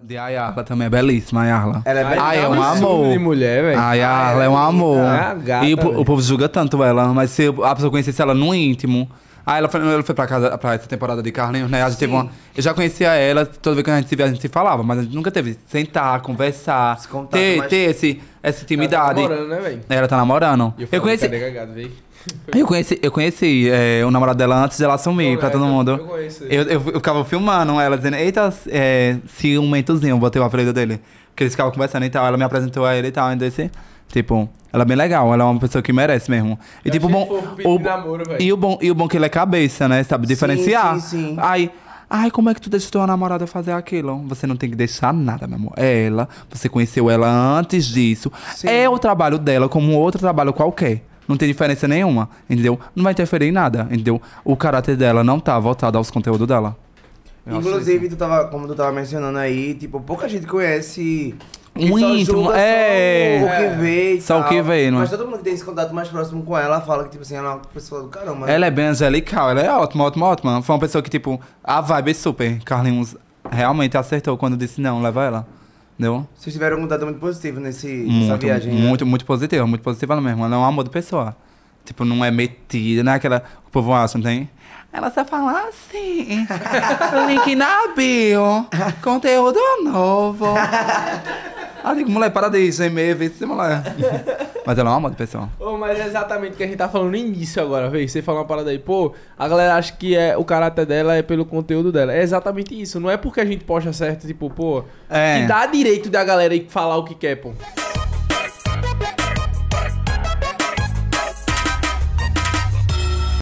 De a Yarla também é belíssima, a Yarla. Ela é belíssima. Ai, é um amor. De mulher, velho. A Yarla é um ah, amor. É gata, e o, o, povo julga tanto ela, mas se a pessoa conhecesse ela no íntimo, Aí ela foi, ela foi pra casa, pra essa temporada de Carlinhos, né? A gente Sim. teve uma. Eu já conhecia ela, toda vez que a gente se via, a gente se falava, mas a gente nunca teve sentar, conversar, contato, ter, mas... ter esse, essa intimidade. Ela tá namorando, né, velho? Ela tá namorando. E eu, eu conheci. eu conheci, eu conheci é, o namorado dela antes ela assumir Pô, pra todo mundo. Eu, conheço eu, eu, eu ficava filmando ela, dizendo, eita, é, ciumentozinho, botei o freira dele. Porque eles ficavam conversando e tal. Ela me apresentou a ele e tal, ainda Assim. Tipo, ela é bem legal, ela é uma pessoa que merece mesmo. E eu tipo, bom. O, namoro, e, o bom e o bom que ele é cabeça, né? Sabe diferenciar. Sim, sim, sim. Aí. Ai, como é que tu deixa tua namorada fazer aquilo? Você não tem que deixar nada, meu amor. É ela. Você conheceu ela antes disso. Sim. É o trabalho dela, como outro trabalho qualquer. Não tem diferença nenhuma, entendeu? Não vai interferir em nada, entendeu? O caráter dela não tá voltado aos conteúdos dela. Eu Inclusive, tu tava, como tu tava mencionando aí, tipo, pouca gente conhece. Que Muito, só julga é. Só o que é. vê e Só tal. o que veio, não Mas todo mundo que tem esse contato mais próximo com ela fala que, tipo assim, ela é uma pessoa do caramba. Né? Ela é bem angelical, ela é ótima, ótima, ótima. Foi uma pessoa que, tipo, a vibe é super. Carlinhos realmente acertou quando disse não, leva ela. Entendeu? Vocês tiveram um contato muito positivo nesse, muito, nessa viagem, né? Muito, né? muito, positivo, muito positivo ela mesmo. Ela é um amor de pessoa. Tipo, não é metida, né? aquela. O povo acha, não tem? Ela só fala assim. Link na bio. Conteúdo novo. Ah, digo, moleque, para de gemer, vê se tem Mas ela é uma moda, pessoal. Oh, mas é exatamente o que a gente tá falando no início agora, velho. Você falou uma parada aí, pô, a galera acha que é, o caráter dela é pelo conteúdo dela. É exatamente isso. Não é porque a gente posta certo, tipo, pô, é. que dá direito da galera ir falar o que quer, pô.